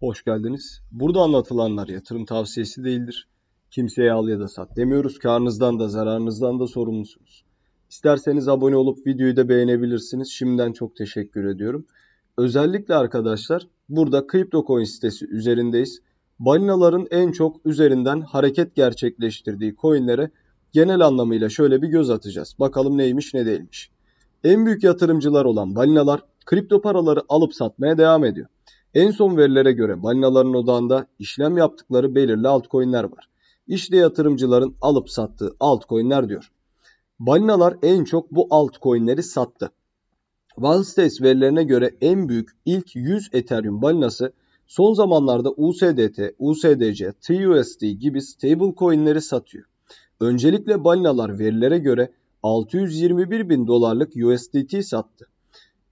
Hoş geldiniz. Burada anlatılanlar yatırım tavsiyesi değildir. Kimseye al ya da sat demiyoruz. Karnınızdan da zararınızdan da sorumlusunuz. İsterseniz abone olup videoyu da beğenebilirsiniz. Şimdiden çok teşekkür ediyorum. Özellikle arkadaşlar burada CryptoCoin sitesi üzerindeyiz. Balinaların en çok üzerinden hareket gerçekleştirdiği coinlere genel anlamıyla şöyle bir göz atacağız. Bakalım neymiş ne değilmiş. En büyük yatırımcılar olan balinalar kripto paraları alıp satmaya devam ediyor. En son verilere göre balinaların odağında işlem yaptıkları belirli altcoin'ler var. İşte yatırımcıların alıp sattığı altcoin'ler diyor. Balinalar en çok bu altcoin'leri sattı. Valstates verilerine göre en büyük ilk 100 Ethereum balinası son zamanlarda USDT, USDC, TUSD gibi stable stablecoin'leri satıyor. Öncelikle balinalar verilere göre 621 bin dolarlık USDT sattı.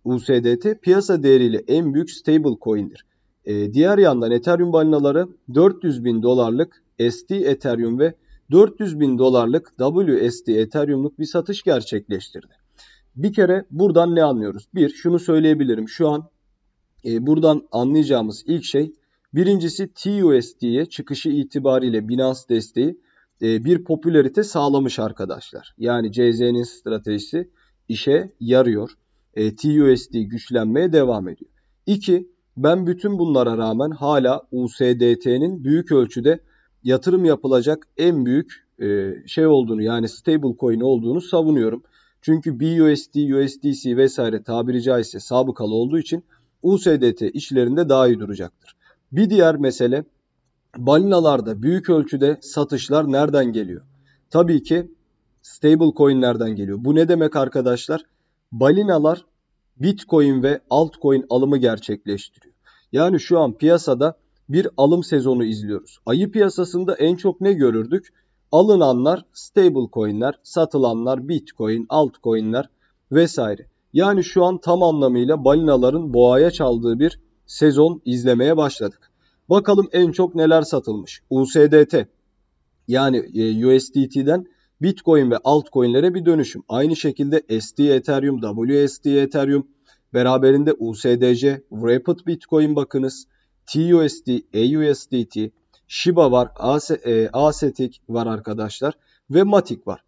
USDT piyasa değeriyle en büyük stable coin'dir. E, diğer yandan Ethereum balinaları 400 bin dolarlık ST Ethereum ve 400 bin dolarlık WST Ethereum'luk bir satış gerçekleştirdi. Bir kere buradan ne anlıyoruz? Bir, şunu söyleyebilirim. Şu an e, buradan anlayacağımız ilk şey birincisi TUSD'ye çıkışı itibariyle Binance desteği e, bir popülerite sağlamış arkadaşlar. Yani CZ'nin stratejisi işe yarıyor e, TUSD güçlenmeye devam ediyor. 2. Ben bütün bunlara rağmen hala USDT'nin büyük ölçüde yatırım yapılacak en büyük e, şey olduğunu yani stable coin olduğunu savunuyorum. Çünkü BUSD, USDC vesaire tabiri caizse sabıkalı olduğu için USDT işlerinde daha iyi duracaktır. Bir diğer mesele balinalarda büyük ölçüde satışlar nereden geliyor? Tabii ki stable coinlerden geliyor. Bu ne demek arkadaşlar? balinalar Bitcoin ve altcoin alımı gerçekleştiriyor. Yani şu an piyasada bir alım sezonu izliyoruz. Ayı piyasasında en çok ne görürdük? Alınanlar stable coinler, satılanlar bitcoin, altcoinler vesaire. Yani şu an tam anlamıyla balinaların boğaya çaldığı bir sezon izlemeye başladık. Bakalım en çok neler satılmış. USDT yani e, USDT'den Bitcoin ve altcoin'lere bir dönüşüm. Aynı şekilde SD Ethereum, WSD Ethereum beraberinde USDC, Rapid Bitcoin bakınız, TUSD, AUSDT, Shiba var, AS, e, Asetik var arkadaşlar ve Matic var.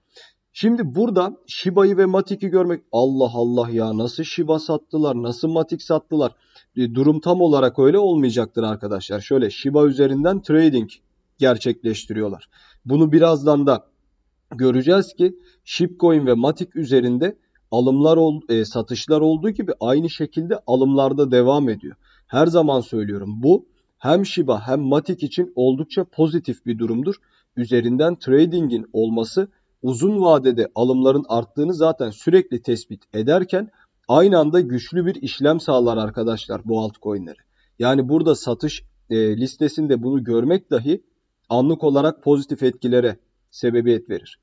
Şimdi burada Shiba'yı ve MATIC'i görmek Allah Allah ya nasıl Shiba sattılar nasıl MATIC sattılar e, durum tam olarak öyle olmayacaktır arkadaşlar. Şöyle Shiba üzerinden trading gerçekleştiriyorlar. Bunu birazdan da göreceğiz ki Shipcoin ve Matic üzerinde alımlar e, satışlar olduğu gibi aynı şekilde alımlarda devam ediyor. Her zaman söylüyorum bu hem Shiba hem Matic için oldukça pozitif bir durumdur. Üzerinden trading'in olması uzun vadede alımların arttığını zaten sürekli tespit ederken aynı anda güçlü bir işlem sağlar arkadaşlar bu altcoin'lere. Yani burada satış e, listesinde bunu görmek dahi anlık olarak pozitif etkilere sebebiyet verir.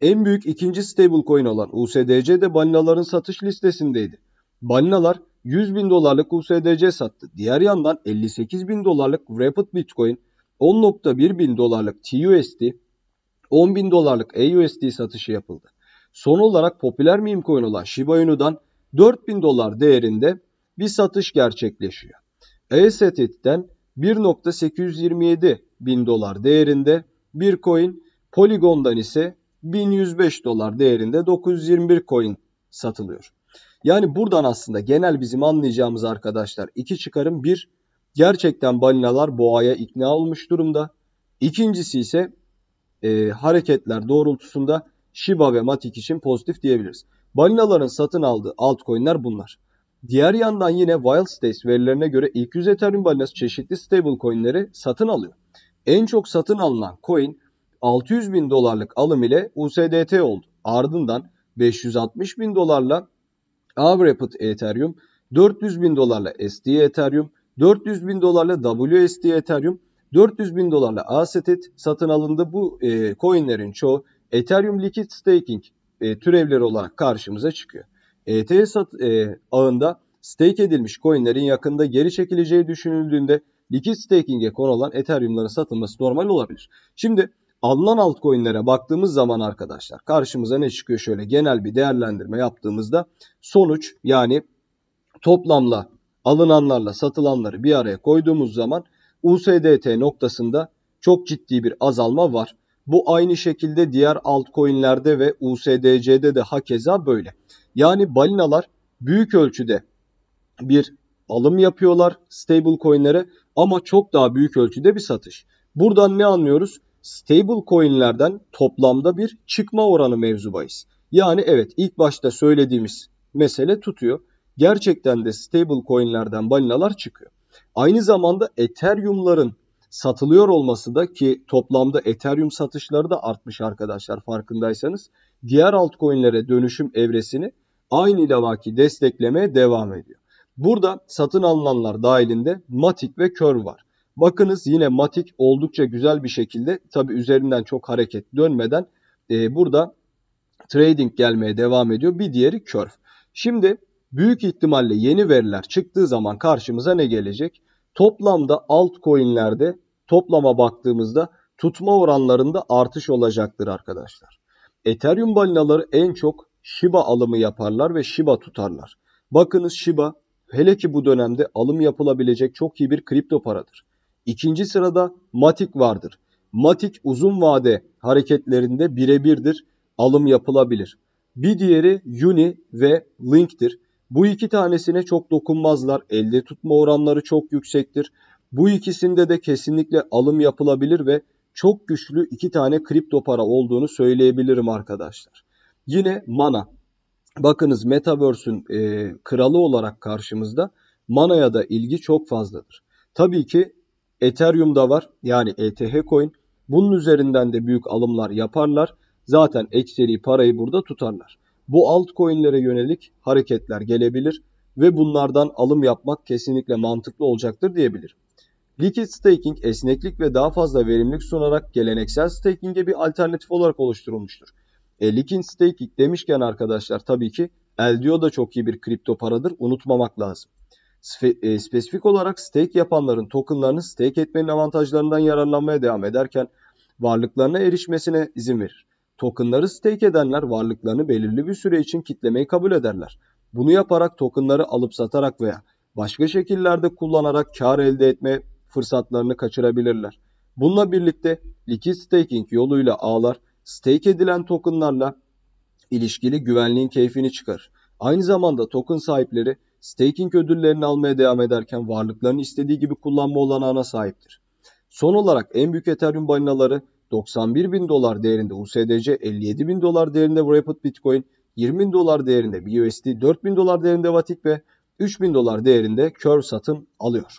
En büyük ikinci stablecoin olan USDC de balinaların satış listesindeydi. Balinalar 100 bin dolarlık USDC sattı. Diğer yandan 58 bin dolarlık Rapid Bitcoin, 10.1 bin dolarlık TUSD, 10 bin dolarlık AUSD satışı yapıldı. Son olarak popüler meme coin olan Shiba Inu'dan 4000 dolar değerinde bir satış gerçekleşiyor. ESTT'den 1.827 bin dolar değerinde bir coin, Polygon'dan ise 1105 dolar değerinde 921 coin satılıyor. Yani buradan aslında genel bizim anlayacağımız arkadaşlar iki çıkarım. Bir, gerçekten balinalar boğaya ikna olmuş durumda. İkincisi ise e, hareketler doğrultusunda Shiba ve MATIC için pozitif diyebiliriz. Balinaların satın aldığı altcoin'ler bunlar. Diğer yandan yine Wild States verilerine göre ilk 100 Ethereum balinası çeşitli stable stablecoin'leri satın alıyor. En çok satın alınan coin 600 bin dolarlık alım ile USDT oldu. Ardından 560 bin dolarla Avrapid Ethereum, 400 bin dolarla SD Ethereum, 400 bin dolarla WSD Ethereum, 400 bin dolarla Asetit satın alındı. Bu e, coinlerin çoğu Ethereum Liquid Staking e, türevleri olarak karşımıza çıkıyor. ETH e, ağında stake edilmiş coinlerin yakında geri çekileceği düşünüldüğünde likit staking'e konulan Ethereum'ların satılması normal olabilir. Şimdi alınan altcoin'lere baktığımız zaman arkadaşlar karşımıza ne çıkıyor şöyle genel bir değerlendirme yaptığımızda sonuç yani toplamla alınanlarla satılanları bir araya koyduğumuz zaman USDT noktasında çok ciddi bir azalma var. Bu aynı şekilde diğer altcoin'lerde ve USDC'de de hakeza böyle. Yani balinalar büyük ölçüde bir alım yapıyorlar stable coin'lere ama çok daha büyük ölçüde bir satış. Buradan ne anlıyoruz? Stable coin'lerden toplamda bir çıkma oranı mevzu Yani evet ilk başta söylediğimiz mesele tutuyor. Gerçekten de stable coin'lerden balinalar çıkıyor. Aynı zamanda Ethereum'ların satılıyor olması da ki toplamda Ethereum satışları da artmış arkadaşlar farkındaysanız. Diğer altcoin'lere dönüşüm evresini aynı ilavaki desteklemeye devam ediyor. Burada satın alınanlar dahilinde Matik ve Kör var. Bakınız yine Matik oldukça güzel bir şekilde tabi üzerinden çok hareket dönmeden e, burada trading gelmeye devam ediyor. Bir diğeri Curve. Şimdi büyük ihtimalle yeni veriler çıktığı zaman karşımıza ne gelecek? Toplamda altcoin'lerde toplama baktığımızda tutma oranlarında artış olacaktır arkadaşlar. Ethereum balinaları en çok Shiba alımı yaparlar ve Shiba tutarlar. Bakınız Shiba hele ki bu dönemde alım yapılabilecek çok iyi bir kripto paradır. İkinci sırada Matic vardır. Matic uzun vade hareketlerinde birebirdir, alım yapılabilir. Bir diğeri Uni ve Link'tir. Bu iki tanesine çok dokunmazlar. Elde tutma oranları çok yüksektir. Bu ikisinde de kesinlikle alım yapılabilir ve çok güçlü iki tane kripto para olduğunu söyleyebilirim arkadaşlar. Yine Mana bakınız Metaverse'ün e, kralı olarak karşımızda Mana'ya da ilgi çok fazladır. Tabii ki Ethereum'da var yani ETH coin. Bunun üzerinden de büyük alımlar yaparlar. Zaten ekseri parayı burada tutarlar. Bu altcoin'lere yönelik hareketler gelebilir ve bunlardan alım yapmak kesinlikle mantıklı olacaktır diyebilirim. Liquid staking esneklik ve daha fazla verimlilik sunarak geleneksel staking'e bir alternatif olarak oluşturulmuştur. E, Likin Staking demişken arkadaşlar tabii ki LDO da çok iyi bir kripto paradır. Unutmamak lazım. Spe- e, spesifik olarak stake yapanların tokenlarını stake etmenin avantajlarından yararlanmaya devam ederken varlıklarına erişmesine izin verir. Tokenları stake edenler varlıklarını belirli bir süre için kitlemeyi kabul ederler. Bunu yaparak tokenları alıp satarak veya başka şekillerde kullanarak kar elde etme fırsatlarını kaçırabilirler. Bununla birlikte likit staking yoluyla ağlar stake edilen tokenlarla ilişkili güvenliğin keyfini çıkar. Aynı zamanda token sahipleri staking ödüllerini almaya devam ederken varlıklarını istediği gibi kullanma olanağına sahiptir. Son olarak en büyük Ethereum balinaları 91 bin dolar değerinde USDC, 57 bin dolar değerinde Rapid Bitcoin, 20 bin dolar değerinde BUSD, 4 bin dolar değerinde Vatik ve 3 bin dolar değerinde Curve satın alıyor.